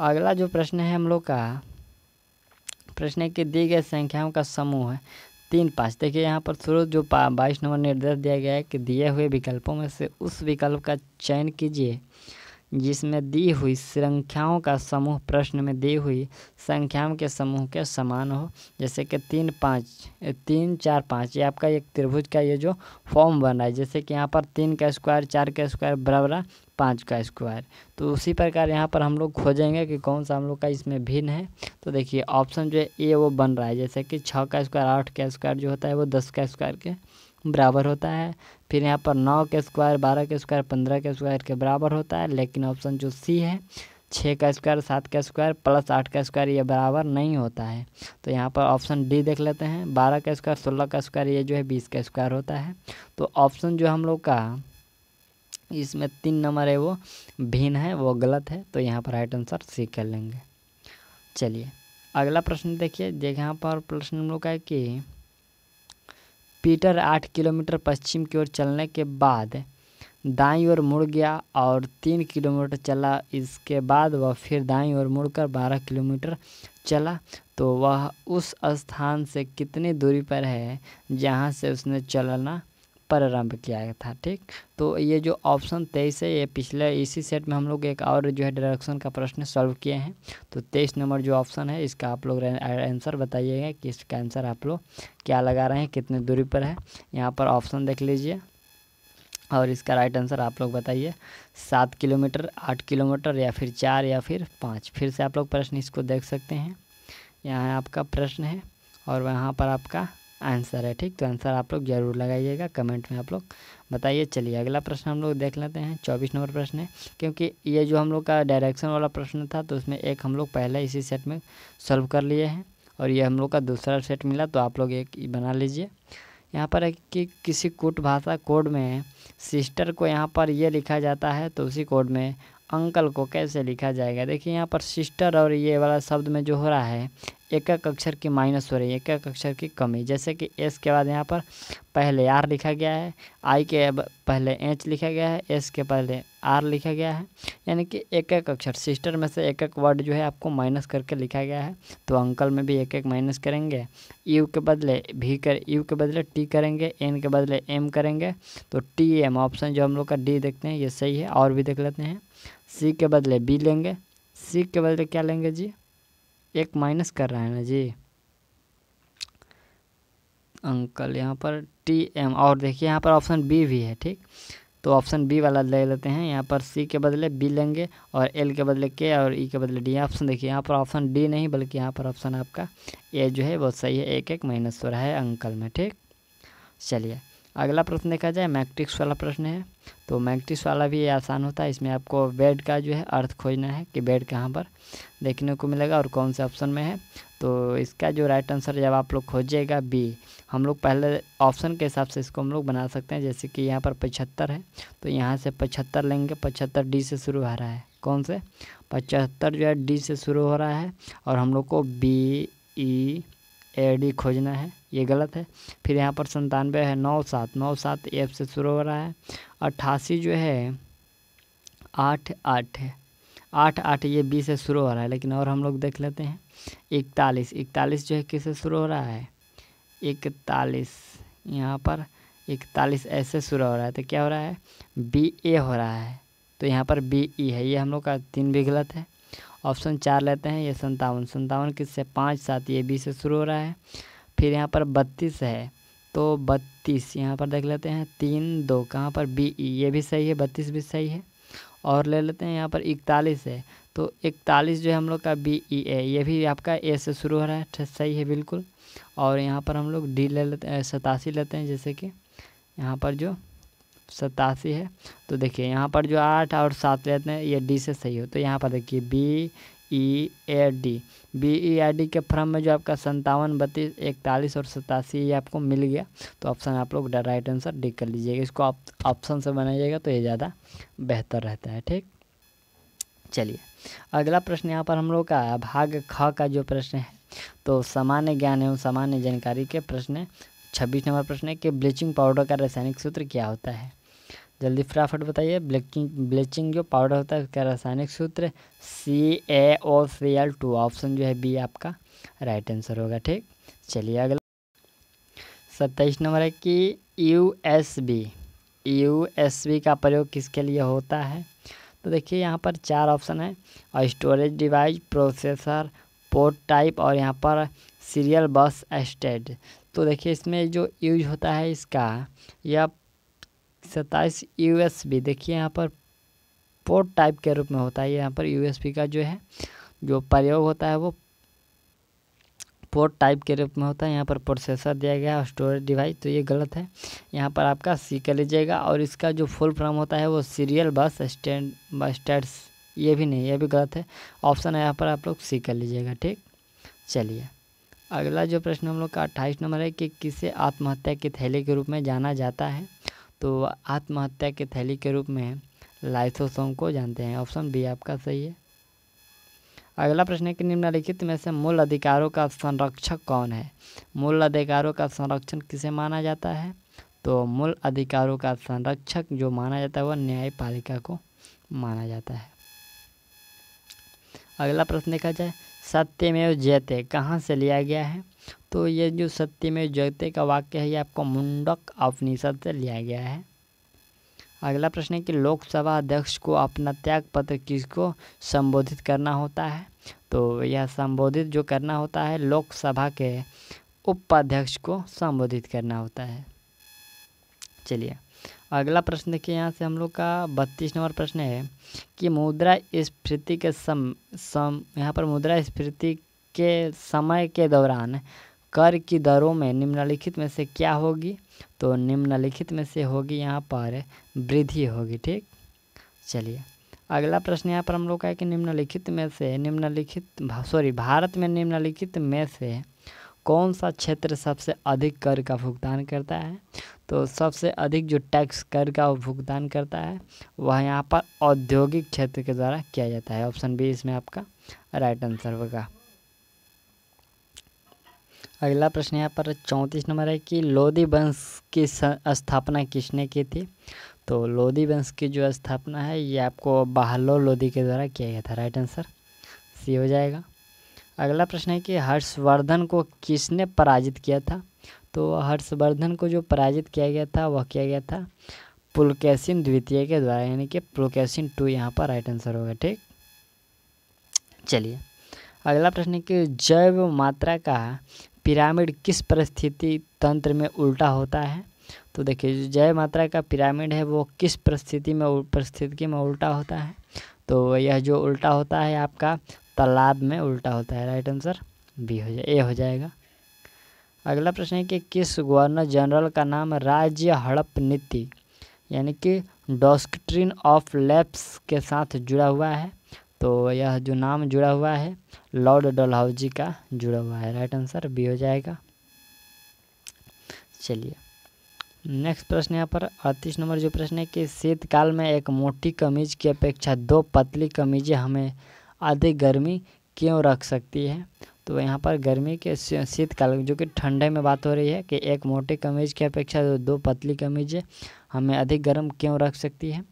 अगला जो प्रश्न है हम लोग का प्रश्न है कि दी गई संख्याओं का समूह है तीन पाँच देखिए यहाँ पर शुरू जो बाईस नंबर निर्देश दिया गया है कि दिए हुए विकल्पों में से उस विकल्प का चयन कीजिए जिसमें दी हुई संख्याओं का समूह प्रश्न में दी हुई संख्याओं के समूह के समान हो जैसे कि तीन पाँच तीन चार पाँच ये आपका एक त्रिभुज का ये जो फॉर्म बन रहा है जैसे कि यहाँ पर तीन का स्क्वायर चार का स्क्वायर बराबर पाँच का स्क्वायर तो उसी प्रकार यहाँ पर हम लोग खोजेंगे कि कौन सा हम लोग का इसमें भिन्न है तो देखिए ऑप्शन जो है ए वो बन रहा है जैसे कि छः का स्क्वायर आठ का स्क्वायर जो होता है वो दस का स्क्वायर के बराबर होता है फिर यहाँ पर नौ के स्क्वायर बारह के स्क्वायर पंद्रह के स्क्वायर के बराबर होता है लेकिन ऑप्शन जो सी है छः का स्क्वायर सात का स्क्वायर प्लस आठ का स्क्वायर ये बराबर नहीं होता है तो यहाँ पर ऑप्शन डी देख लेते हैं बारह का स्क्वायर सोलह का स्क्वायर ये जो है बीस का स्क्वायर होता है तो ऑप्शन जो हम लोग का इसमें तीन नंबर है वो भिन्न है वो गलत है तो यहाँ पर राइट आंसर सी कर लेंगे चलिए अगला प्रश्न देखिए देखिए यहाँ पर प्रश्न हम लोग का है कि पीटर आठ किलोमीटर पश्चिम की ओर चलने के बाद दाई ओर मुड़ गया और तीन किलोमीटर चला इसके बाद वह फिर दाई ओर मुड़कर बारह किलोमीटर चला तो वह उस स्थान से कितनी दूरी पर है जहाँ से उसने चलना प्रारंभ किया था ठीक तो ये जो ऑप्शन तेईस है ये पिछले इसी सेट में हम लोग एक और जो है डायरेक्शन का प्रश्न सॉल्व किए हैं तो तेईस नंबर जो ऑप्शन है इसका आप लोग आंसर बताइएगा कि इसका आंसर आप लोग क्या लगा रहे हैं कितने दूरी पर है यहाँ पर ऑप्शन देख लीजिए और इसका राइट आंसर आप लोग बताइए सात किलोमीटर आठ किलोमीटर या फिर चार या फिर पाँच फिर से आप लोग प्रश्न इसको देख सकते हैं यहाँ आपका प्रश्न है और वहाँ पर आपका आंसर है ठीक तो आंसर आप लोग जरूर लगाइएगा कमेंट में आप लोग बताइए चलिए अगला प्रश्न हम लोग देख लेते हैं चौबीस नंबर प्रश्न है क्योंकि ये जो हम लोग का डायरेक्शन वाला प्रश्न था तो उसमें एक हम लोग पहले इसी सेट में सॉल्व कर लिए हैं और ये हम लोग का दूसरा सेट मिला तो आप लोग एक बना लीजिए यहाँ पर है कि किसी कुट भाषा कोड में सिस्टर को यहाँ पर यह लिखा जाता है तो उसी कोड में अंकल को कैसे लिखा जाएगा देखिए यहाँ पर सिस्टर और ये वाला शब्द में जो हो रहा है एक एक अक्षर की माइनस हो रही है एक एक अक्षर की कमी जैसे कि एस के बाद यहाँ पर पहले आर लिखा गया है आई के पहले एच लिखा गया है एस के पहले आर लिखा गया है यानी कि एक एक अक्षर सिस्टर में से एक एक वर्ड जो है आपको माइनस करके लिखा गया है तो अंकल में भी एक एक माइनस करेंगे यू के बदले भी कर यू के बदले टी करेंगे एन के बदले एम करेंगे तो टी एम ऑप्शन जो हम लोग का डी देखते हैं ये सही है और भी देख लेते हैं सी के बदले बी लेंगे सी के बदले क्या लेंगे जी एक माइनस कर रहा है ना जी अंकल यहाँ पर टी एम और देखिए यहाँ पर ऑप्शन बी भी है ठीक तो ऑप्शन बी वाला ले लेते हैं यहाँ पर सी के बदले बी लेंगे और एल के बदले के और ई e के बदले डी ऑप्शन देखिए यहाँ पर ऑप्शन डी नहीं बल्कि यहाँ पर ऑप्शन आपका ए जो है वो सही है एक एक माइनस हो रहा है अंकल में ठीक चलिए अगला प्रश्न देखा जाए मैट्रिक्स वाला प्रश्न है तो मैट्रिक्स वाला भी आसान होता है इसमें आपको बेड का जो है अर्थ खोजना है कि बेड कहाँ पर देखने को मिलेगा और कौन से ऑप्शन में है तो इसका जो राइट आंसर जब आप लोग खोजिएगा बी हम लोग पहले ऑप्शन के हिसाब से इसको हम लोग बना सकते हैं जैसे कि यहाँ पर पचहत्तर है तो यहाँ से पचहत्तर लेंगे पचहत्तर डी से शुरू हो रहा है कौन से पचहत्तर जो है डी से शुरू हो रहा है और हम लोग को बी ई ए डी खोजना है ये गलत है फिर यहाँ पर संतानवे है नौ सात नौ सात एफ से शुरू हो रहा है अट्ठासी जो है आठ आठ आठ आठ ये बी से शुरू हो रहा है लेकिन और हम लोग देख लेते हैं इकतालीस इकतालीस जो है किससे शुरू हो रहा है इकतालीस यहाँ पर इकतालीस ऐसे शुरू हो रहा है तो क्या हो रहा है बी ए हो रहा है तो यहाँ पर बी ई e है ये हम लोग का तीन भी गलत है ऑप्शन चार लेते हैं ये संतावन संतावन किससे पाँच सात ये बी से शुरू हो रहा है फिर यहाँ पर बत्तीस है तो बत्तीस यहाँ पर देख लेते हैं तीन दो कहाँ पर बी ई ये भी सही है बत्तीस भी सही है और ले लेते हैं यहाँ पर इकतालीस है तो इकतालीस जो है हम लोग का बी ई ए ये भी आपका ए से शुरू हो रहा है सही है बिल्कुल और यहाँ पर हम लोग डी ले लेते हैं सतासी लेते हैं जैसे कि यहाँ पर जो सतासी है तो देखिए यहाँ पर जो आठ और सात रहते हैं ये डी से सही हो तो यहाँ पर देखिए B E A D B E R D के फॉर्म में जो आपका संतावन बत्तीस इकतालीस और सतासी ये आपको मिल गया तो ऑप्शन आप लोग राइट आंसर डी कर लीजिएगा इसको आप ऑप्शन से बनाइएगा तो ये ज़्यादा बेहतर रहता है ठीक चलिए अगला प्रश्न यहाँ पर हम लोग का भाग ख का जो प्रश्न है तो सामान्य ज्ञान एवं सामान्य जानकारी के प्रश्न छब्बीस नंबर प्रश्न है कि ब्लीचिंग पाउडर का रासायनिक सूत्र क्या होता है जल्दी फटाफट बताइए ब्लीचिंग ब्लीचिंग जो पाउडर होता है उसका रासायनिक सूत्र C A O C L two option जो है बी आपका राइट आंसर होगा ठीक चलिए अगला सत्ताईस नंबर है कि U S B U S B का प्रयोग किसके लिए होता है तो देखिए यहाँ पर चार ऑप्शन है और storage device processor port type और यहाँ पर सीरियल बस स्टेड तो देखिए इसमें जो यूज होता है इसका या सत्ताईस बी देखिए यहाँ पर पोर्ट टाइप के रूप में होता है यहाँ पर यू एस बी का जो है जो प्रयोग होता है वो पोर्ट टाइप के रूप में होता है यहाँ पर प्रोसेसर दिया गया है स्टोरेज डिवाइस तो ये गलत है यहाँ पर आपका सी कर लीजिएगा और इसका जो फुल फॉर्म होता है वो सीरियल बस स्टैंड स्टैट्स ये भी नहीं ये भी गलत है ऑप्शन है यहाँ पर आप लोग सी कर लीजिएगा ठीक चलिए अगला जो प्रश्न हम लोग का अट्ठाईस नंबर है कि किसे आत्महत्या की थैली के रूप में जाना जाता है तो आत्महत्या की थैली के रूप में लाइसोसोम को जानते हैं ऑप्शन बी आपका सही है अगला प्रश्न है कि निम्नलिखित में से मूल अधिकारों का संरक्षक कौन है मूल अधिकारों का संरक्षण किसे माना जाता है तो मूल अधिकारों का संरक्षक जो माना जाता है वह न्यायपालिका को माना जाता है अगला प्रश्न देखा जाए सत्यमेव जयते कहाँ से लिया गया है तो ये जो सत्यमेव जयते का वाक्य है ये आपको मुंडक अपनिषद से लिया गया है अगला प्रश्न है कि लोकसभा अध्यक्ष को अपना त्याग पत्र किसको संबोधित करना होता है तो यह संबोधित जो करना होता है लोकसभा के उपाध्यक्ष को संबोधित करना होता है चलिए अगला प्रश्न देखिए यहाँ से हम लोग का बत्तीस नंबर प्रश्न है कि मुद्रा स्फीति के सम सम यहाँ पर मुद्रा स्फीति के समय के दौरान कर की दरों में निम्नलिखित में से क्या होगी तो निम्नलिखित में से होगी यहाँ पर वृद्धि होगी ठीक चलिए अगला प्रश्न यहाँ पर हम लोग का है कि निम्नलिखित में से निम्नलिखित सॉरी भारत में निम्नलिखित में से कौन सा क्षेत्र सबसे अधिक कर का भुगतान करता है तो सबसे अधिक जो टैक्स कर का भुगतान करता है वह यहाँ पर औद्योगिक क्षेत्र के द्वारा किया जाता है ऑप्शन बी इसमें आपका राइट आंसर होगा अगला प्रश्न यहाँ पर चौंतीस नंबर है कि लोधी वंश की स्थापना किसने की थी तो लोधी वंश की जो स्थापना है ये आपको बहलो लोधी के द्वारा किया गया था राइट आंसर सी हो जाएगा अगला प्रश्न है कि हर्षवर्धन को किसने पराजित किया था तो हर्षवर्धन को जो पराजित किया गया था वह किया गया था पुलकेसिन द्वितीय के द्वारा यानी कि पुलकेशिन टू यहाँ पर राइट आंसर होगा ठीक चलिए अगला प्रश्न है कि जैव मात्रा का पिरामिड किस परिस्थिति तंत्र में उल्टा होता है तो देखिए जो जैव मात्रा का पिरामिड है वो किस परिस्थिति में परिस्थिति में उल्टा होता है तो यह जो उल्टा होता है आपका तालाब में उल्टा होता है राइट आंसर बी हो जाए ए हो जाएगा अगला प्रश्न है कि किस गवर्नर जनरल का नाम राज्य हड़प नीति यानी कि डॉस्क्रीन ऑफ लेप्स के साथ जुड़ा हुआ है तो यह जो नाम जुड़ा हुआ है लॉर्ड डलहाउजी का जुड़ा हुआ है राइट आंसर बी हो जाएगा चलिए नेक्स्ट प्रश्न यहाँ पर अड़तीस नंबर जो प्रश्न है कि शीतकाल में एक मोटी कमीज की अपेक्षा दो पतली कमीजें हमें अधिक गर्मी क्यों रख सकती है तो यहाँ पर गर्मी के शीतकाल जो कि ठंडे में बात हो रही है कि एक मोटी कमीज़ की अपेक्षा दो पतली कमीज़ें हमें अधिक गर्म क्यों रख सकती है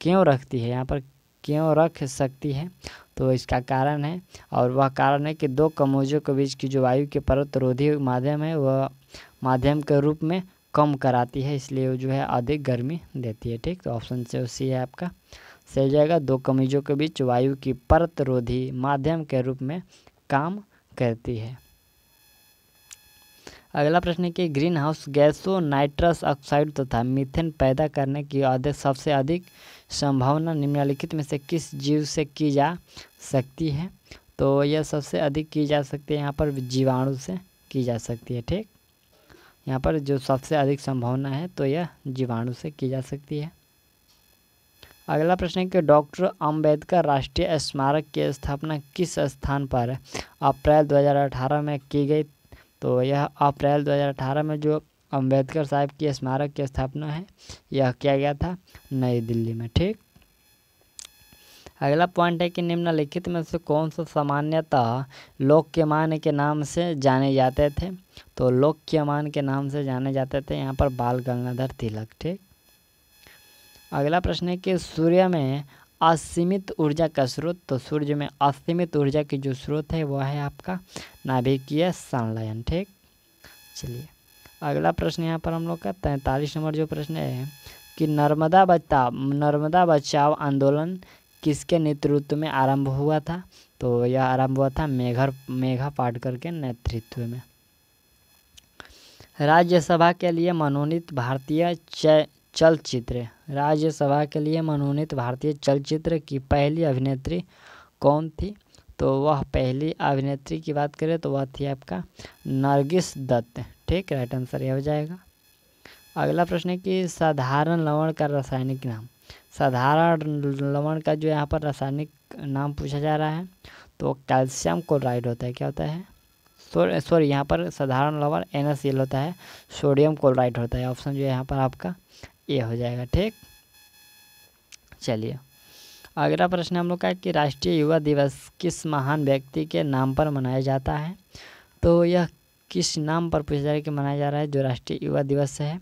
क्यों रखती है यहाँ पर क्यों रख सकती है तो इसका कारण है और वह कारण है कि दो कमोजों के बीच की जो वायु के परतरोधी माध्यम है वह माध्यम के रूप में कम कराती है इसलिए वो जो है अधिक गर्मी देती है ठीक तो ऑप्शन से सी है आपका सही जाएगा दो कमीजों के बीच वायु की परतरोधी माध्यम के रूप में काम करती है अगला प्रश्न है कि ग्रीन हाउस गैसों नाइट्रस ऑक्साइड तथा मीथेन पैदा करने की आदि सबसे अधिक संभावना निम्नलिखित में से किस जीव से की जा सकती है तो यह सबसे अधिक की जा सकती है यहाँ पर जीवाणु से की जा सकती है ठीक यहाँ पर जो सबसे अधिक संभावना है तो यह जीवाणु से की जा सकती है अगला प्रश्न है कि डॉक्टर अंबेडकर राष्ट्रीय स्मारक की स्थापना किस स्थान पर अप्रैल 2018 में की गई तो यह अप्रैल 2018 में जो अंबेडकर साहब की स्मारक की स्थापना है यह किया गया था नई दिल्ली में ठीक अगला पॉइंट है कि निम्नलिखित में से कौन सा सामान्यतः लोक्यमान के नाम से जाने जाते थे तो लोक्यमान के नाम से जाने जाते थे यहाँ पर बाल गंगाधर तिलक ठीक अगला प्रश्न है कि सूर्य में असीमित ऊर्जा का स्रोत तो सूर्य में असीमित ऊर्जा की जो स्रोत है वह है आपका नाभिकीय संलयन ठीक चलिए अगला प्रश्न यहाँ पर हम लोग का तैंतालीस नंबर जो प्रश्न है कि नर्मदा बचाव नर्मदा बचाव आंदोलन किसके नेतृत्व में आरंभ हुआ था तो यह आरंभ हुआ था मेघर मेघा पाटकर के नेतृत्व में राज्यसभा के लिए मनोनीत भारतीय चय चलचित्र राज्यसभा के लिए मनोनीत भारतीय चलचित्र की पहली अभिनेत्री कौन थी तो वह पहली अभिनेत्री की बात करें तो वह थी आपका नरगिस दत्त ठीक राइट आंसर यह हो जाएगा अगला प्रश्न है कि साधारण लवण का रासायनिक नाम साधारण लवण का जो यहाँ पर रासायनिक नाम पूछा जा रहा है तो कैल्शियम क्लोराइड होता है क्या होता है सॉरी यहाँ पर साधारण लवण एन होता है सोडियम क्लोराइड होता है ऑप्शन जो है यहाँ पर आपका ए हो जाएगा ठीक चलिए अगला प्रश्न हम लोग का कि राष्ट्रीय युवा दिवस किस महान व्यक्ति के नाम पर मनाया जाता है तो यह किस नाम पर पूछा जा रहा है कि मनाया जा रहा है जो राष्ट्रीय युवा दिवस है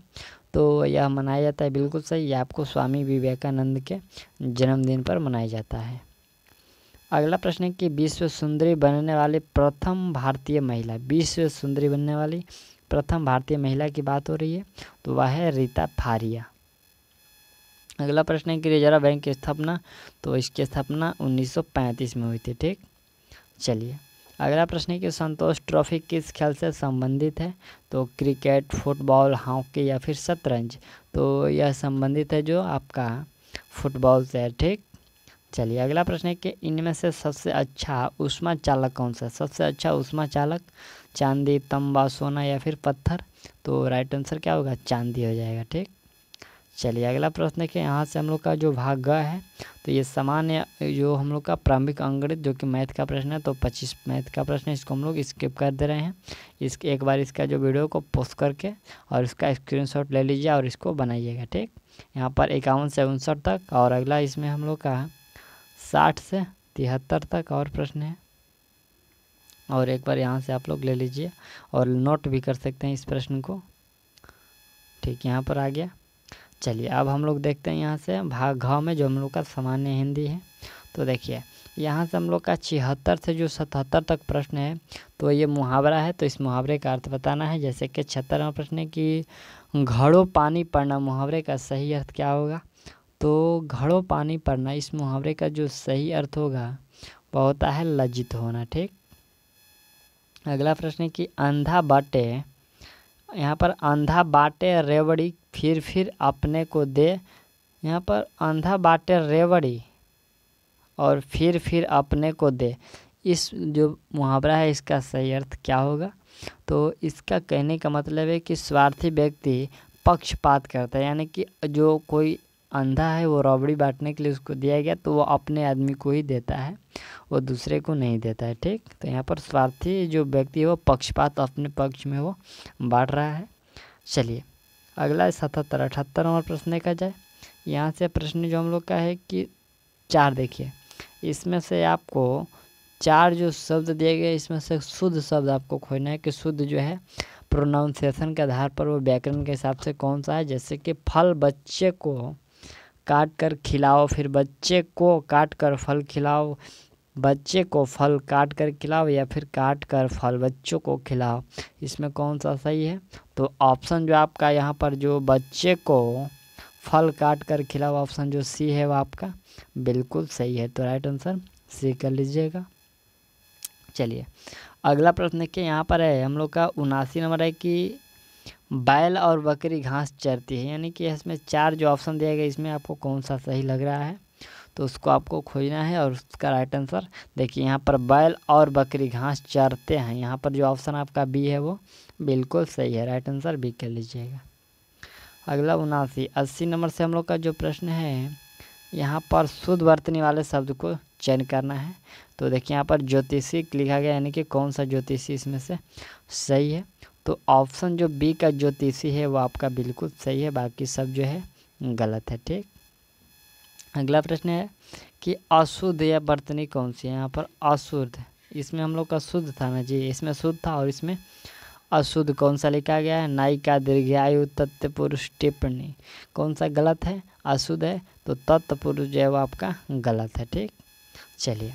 तो यह मनाया जाता है बिल्कुल सही यह आपको स्वामी विवेकानंद के जन्मदिन पर मनाया जाता है अगला प्रश्न है कि विश्व सुंदरी बनने वाली प्रथम भारतीय महिला विश्व सुंदरी बनने वाली प्रथम भारतीय महिला की बात हो रही है तो वह है रीता फारिया अगला प्रश्न है कि रिजर्व बैंक की स्थापना तो इसकी स्थापना 1935 में हुई थी ठीक चलिए अगला प्रश्न है कि संतोष ट्रॉफी किस खेल से संबंधित है तो क्रिकेट फुटबॉल हॉकी या फिर शतरंज तो यह संबंधित है जो आपका फुटबॉल से है ठीक चलिए अगला प्रश्न है कि इनमें से सबसे अच्छा उष्मा चालक कौन सा सबसे अच्छा उष्मा चालक चांदी तंबा सोना या फिर पत्थर तो राइट आंसर क्या होगा चांदी हो जाएगा ठीक चलिए अगला प्रश्न देखिए यहाँ से हम लोग का जो भाग ग है तो ये सामान्य जो हम लोग का प्रारंभिक अंगणित जो कि मैथ का प्रश्न है तो पच्चीस मैथ का प्रश्न है इसको हम लोग स्किप कर दे रहे हैं इस एक बार इसका जो वीडियो को पोस्ट करके और इसका स्क्रीनशॉट ले लीजिए और इसको बनाइएगा ठीक यहाँ पर इक्यावन से उनसठ तक और अगला इसमें हम लोग का साठ से तिहत्तर तक और प्रश्न है और एक बार यहाँ से आप लोग ले लीजिए और नोट भी कर सकते हैं इस प्रश्न को ठीक यहाँ पर आ गया चलिए अब हम लोग देखते हैं यहाँ से भाग घ में जो हम लोग का सामान्य हिंदी है तो देखिए यहाँ से हम लोग का छिहत्तर से जो सतहत्तर तक प्रश्न है तो ये मुहावरा है तो इस मुहावरे का अर्थ बताना है जैसे कि छहत्तरवा प्रश्न है कि घड़ों पानी पड़ना मुहावरे का सही अर्थ क्या होगा तो घड़ों पानी पड़ना इस मुहावरे का जो सही अर्थ होगा वह होता है लज्जित होना ठीक अगला प्रश्न है कि अंधा बटे यहाँ पर अंधा बाटे रेवड़ी फिर फिर अपने को दे यहाँ पर अंधा बाटे रेवड़ी और फिर फिर अपने को दे इस जो मुहावरा है इसका सही अर्थ क्या होगा तो इसका कहने का मतलब है कि स्वार्थी व्यक्ति पक्षपात करता है यानी कि जो कोई अंधा है वो रबड़ी बांटने के लिए उसको दिया गया तो वो अपने आदमी को ही देता है वो दूसरे को नहीं देता है ठीक तो यहाँ पर स्वार्थी जो व्यक्ति है वो पक्षपात अपने पक्ष में वो बांट रहा है चलिए अगला सतहत्तर अठहत्तर नंबर प्रश्न देखा जाए यहाँ से प्रश्न जो हम लोग का है कि चार देखिए इसमें से आपको चार जो शब्द दिए गए इसमें से शुद्ध शब्द आपको खोजना है कि शुद्ध जो है प्रोनाउंसिएशन के आधार पर वो व्याकरण के हिसाब से कौन सा है जैसे कि फल बच्चे को काट कर खिलाओ फिर बच्चे को काट कर फल खिलाओ बच्चे को फल काट कर खिलाओ या फिर काट कर फल बच्चों को खिलाओ इसमें कौन सा सही है तो ऑप्शन जो आपका यहाँ पर जो बच्चे को फल काट कर खिलाओ ऑप्शन जो सी है वो आपका बिल्कुल सही है तो राइट आंसर सी कर लीजिएगा चलिए अगला प्रश्न देखिए यहाँ पर है हम लोग का उनासी नंबर है कि बैल और बकरी घास चरती है यानी कि इसमें चार जो ऑप्शन दिया गया इसमें आपको कौन सा सही लग रहा है तो उसको आपको खोजना है और उसका राइट आंसर देखिए यहाँ पर बैल और बकरी घास चरते हैं यहाँ पर जो ऑप्शन आपका बी है वो बिल्कुल सही है राइट आंसर बी कर लीजिएगा अगला उनासी अस्सी नंबर से हम लोग का जो प्रश्न है यहाँ पर शुद्ध बरतने वाले शब्द को चयन करना है तो देखिए यहाँ पर ज्योतिषी लिखा गया यानी कि कौन सा ज्योतिषी इसमें से सही है तो ऑप्शन जो बी का ज्योतिषी है वो आपका बिल्कुल सही है बाकी सब जो है गलत है ठीक अगला प्रश्न है कि अशुद्ध या बर्तनी कौन सी है यहाँ पर अशुद्ध इसमें हम लोग का शुद्ध था ना जी इसमें शुद्ध था और इसमें अशुद्ध कौन सा लिखा गया है नायिका दीर्घायु तत्व पुरुष टिप्पणी कौन सा गलत है अशुद्ध है तो तत्व पुरुष जो है वो आपका गलत है ठीक चलिए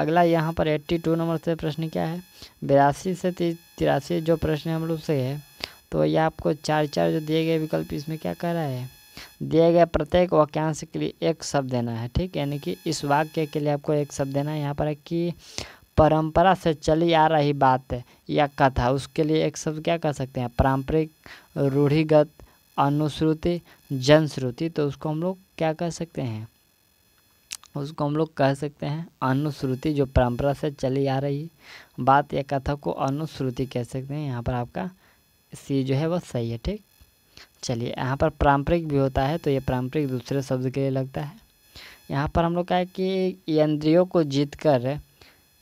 अगला यहाँ पर एट्टी टू नंबर से प्रश्न क्या है बिरासी से तिरासी जो प्रश्न हम लोग से है तो ये आपको चार चार जो दिए गए विकल्प इसमें क्या कह रहा है दिए गए प्रत्येक वाक्यांश के लिए एक शब्द देना है ठीक यानी कि इस वाक्य के लिए आपको एक शब्द देना है यहाँ पर है कि परंपरा से चली आ रही बात या कथा उसके लिए एक शब्द क्या कर सकते हैं पारंपरिक रूढ़िगत अनुश्रुति जनश्रुति तो उसको हम लोग क्या कह सकते हैं उसको हम लोग कह सकते हैं अनुश्रुति जो परंपरा से चली आ रही बात या कथा को अनुश्रुति कह सकते हैं यहाँ पर आपका सी जो है वह सही है ठीक चलिए यहाँ पर पारंपरिक भी होता है तो ये पारंपरिक दूसरे शब्द के लिए लगता है यहाँ पर हम लोग कहें कि इंद्रियों को जीत कर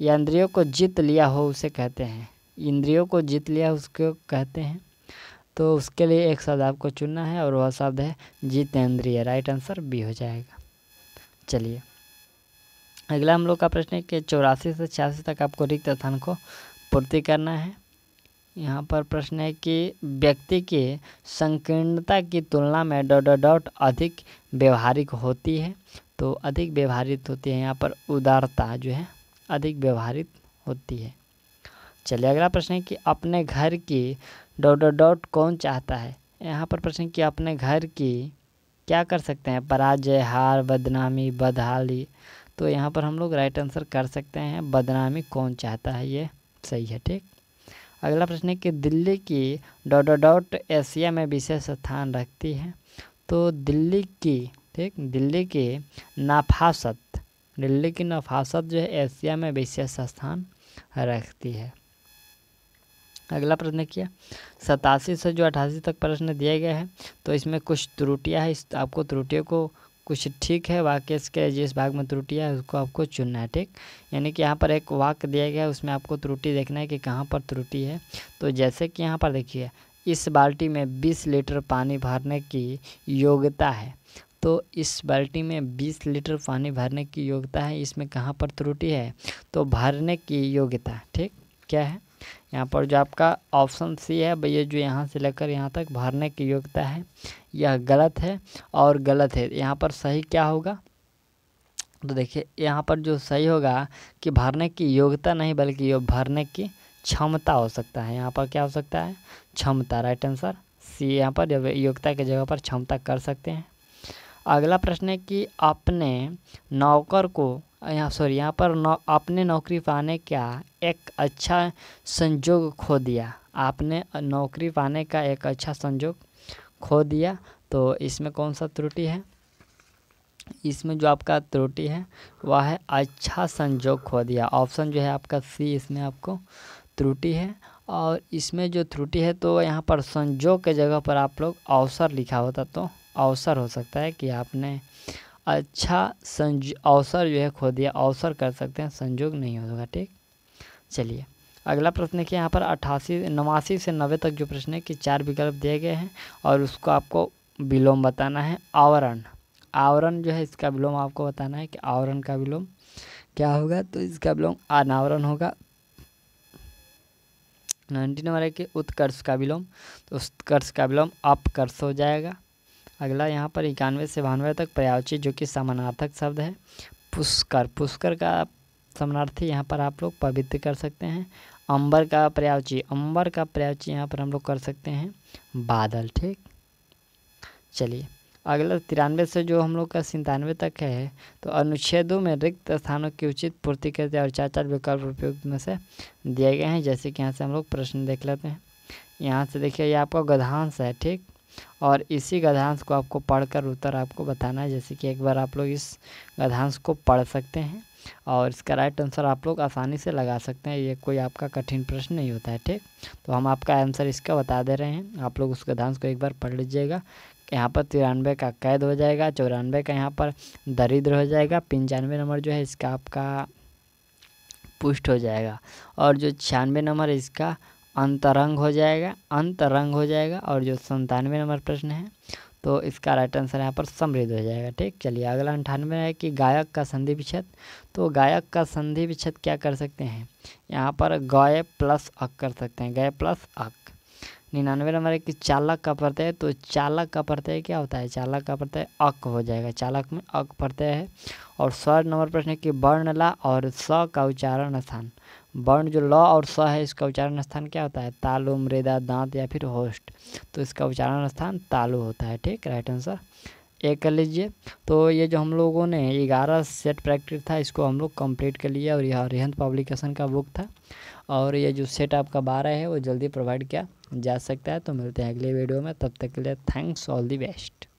इंद्रियों को जीत लिया हो उसे कहते हैं इंद्रियों को जीत लिया उसको कहते हैं तो उसके लिए एक शब्द आपको चुनना है और वह शब्द है जितेंद्रिय राइट आंसर बी हो जाएगा चलिए अगला हम लोग का प्रश्न है कि चौरासी से छियासी तक आपको रिक्त स्थान को पूर्ति करना है यहाँ पर प्रश्न है कि व्यक्ति की संकीर्णता की तुलना में डॉट डॉट डॉट अधिक व्यवहारिक होती है तो अधिक व्यवहारित होती है यहाँ पर उदारता जो है अधिक व्यवहारित होती है चलिए अगला प्रश्न है कि अपने घर की डॉट डॉट डॉट कौन चाहता है यहाँ पर प्रश्न कि अपने घर की क्या कर सकते हैं पराजय हार बदनामी बदहाली तो यहाँ पर हम लोग राइट आंसर कर सकते हैं बदनामी कौन चाहता है ये सही है ठीक अगला प्रश्न है कि दिल्ली की डॉट डॉट एशिया में विशेष स्थान रखती है तो दिल्ली की ठीक दिल्ली की नाफासत दिल्ली की नफासत जो है एशिया में विशेष स्थान रखती है अगला प्रश्न किया सतासी से जो अठासी तक प्रश्न दिया गया है तो इसमें कुछ त्रुटियां हैं इस आपको त्रुटियों को कुछ ठीक है वाक्य के जिस भाग में त्रुटि है उसको आपको चुनना है ठीक यानी कि यहाँ पर एक वाक्य दिया गया है उसमें आपको त्रुटि देखना है कि कहाँ पर त्रुटि है तो जैसे कि यहाँ पर देखिए इस बाल्टी में 20 लीटर पानी भरने की योग्यता है तो इस बाल्टी में 20 लीटर पानी भरने की योग्यता है इसमें कहाँ पर त्रुटि है तो भरने की योग्यता ठीक क्या है यहाँ पर जो आपका ऑप्शन सी है भैया जो यहाँ से लेकर यहाँ तक भरने की योग्यता है यह गलत है और गलत है यहाँ पर सही क्या होगा तो देखिए यहाँ पर जो सही होगा कि भरने की योग्यता नहीं बल्कि यो भरने की क्षमता हो सकता है यहाँ पर क्या हो सकता है क्षमता राइट आंसर सी यहाँ पर योग्यता की जगह पर क्षमता कर सकते हैं अगला प्रश्न है कि अपने नौकर को यहाँ सॉरी यहाँ पर नौ अपने नौकरी पाने का एक अच्छा संजोग खो दिया आपने नौकरी पाने का एक अच्छा संजोग खो दिया तो इसमें कौन सा त्रुटि है इसमें जो आपका त्रुटि है वह है अच्छा संजोग खो दिया ऑप्शन जो है आपका सी इसमें आपको त्रुटि है और इसमें जो त्रुटि है तो यहाँ पर संजोग के जगह पर आप लोग अवसर लिखा होता तो अवसर हो सकता है कि आपने अच्छा संज अवसर जो है खो दिया अवसर कर सकते हैं संजोग नहीं होगा ठीक चलिए अगला प्रश्न देखिए यहाँ पर अट्ठासी नवासी से नब्बे तक जो प्रश्न है कि चार विकल्प दिए गए हैं और उसको आपको विलोम बताना है आवरण आवरण जो है इसका विलोम आपको बताना है कि आवरण का विलोम क्या होगा तो इसका विलोम अनावरण होगा नाइन्टी नंबर है कि उत्कर्ष का विलोम तो उत्कर्ष का विलोम अपकर्ष हो जाएगा अगला यहाँ पर इक्यानवे से बानवे तक पर्यावची जो कि समानार्थक शब्द है पुष्कर पुष्कर का समनार्थी यहाँ पर आप लोग पवित्र कर सकते हैं अंबर का प्रयावची अंबर का प्रयावची यहाँ पर हम लोग कर सकते हैं बादल ठीक चलिए अगला तिरानवे से जो हम लोग का सन्तानवे तक है तो अनुच्छेदों में रिक्त स्थानों की उचित पूर्ति करते और चार चार विकल्प उपयुक्त में से दिए गए हैं जैसे कि यहाँ से हम लोग प्रश्न देख लेते हैं यहाँ से देखिए ये आपका गधांश है ठीक और इसी गधांश को आपको पढ़कर उत्तर आपको बताना है जैसे कि एक बार आप लोग इस गधांश को पढ़ सकते हैं और इसका राइट आंसर आप लोग आसानी से लगा सकते हैं ये कोई आपका कठिन प्रश्न नहीं होता है ठीक तो हम आपका आंसर इसका बता दे रहे हैं आप लोग उसके गधांश को एक बार पढ़ लीजिएगा यहाँ पर तिरानवे का कैद हो जाएगा चौरानवे का यहाँ पर दरिद्र हो जाएगा पंचानवे नंबर जो है इसका आपका पुष्ट हो जाएगा और जो छियानवे नंबर इसका अंतरंग हो जाएगा अंतरंग हो जाएगा और जो संतानवे नंबर प्रश्न है तो इसका राइट आंसर यहाँ पर समृद्ध हो जाएगा ठीक चलिए अगला अंठानवे है कि गायक का संधि विच्छेद तो गायक का संधि विच्छेद क्या कर सकते हैं यहाँ पर गय प्लस अक कर सकते हैं गय प्लस अक निन्यानवे नंबर है कि चालक का प्रत्यय तो चालक का प्रत्यय क्या होता है चालक का प्रत्यय अक हो जाएगा चालक में अक प्रत्यय है और सौ नंबर प्रश्न है कि वर्णला और स का उच्चारण स्थान वर्ण जो ल और स है इसका उच्चारण स्थान क्या होता है तालु मृदा दांत या फिर होस्ट तो इसका उच्चारण स्थान तालु होता है ठीक राइट आंसर एक कर लीजिए तो ये जो हम लोगों ने ग्यारह सेट प्रैक्टिस था इसको हम लोग कंप्लीट कर लिया और यह रेहंत पब्लिकेशन का बुक था और ये जो सेट आपका बारह है वो जल्दी प्रोवाइड किया जा सकता है तो मिलते हैं अगले वीडियो में तब तक के लिए थैंक्स ऑल दी बेस्ट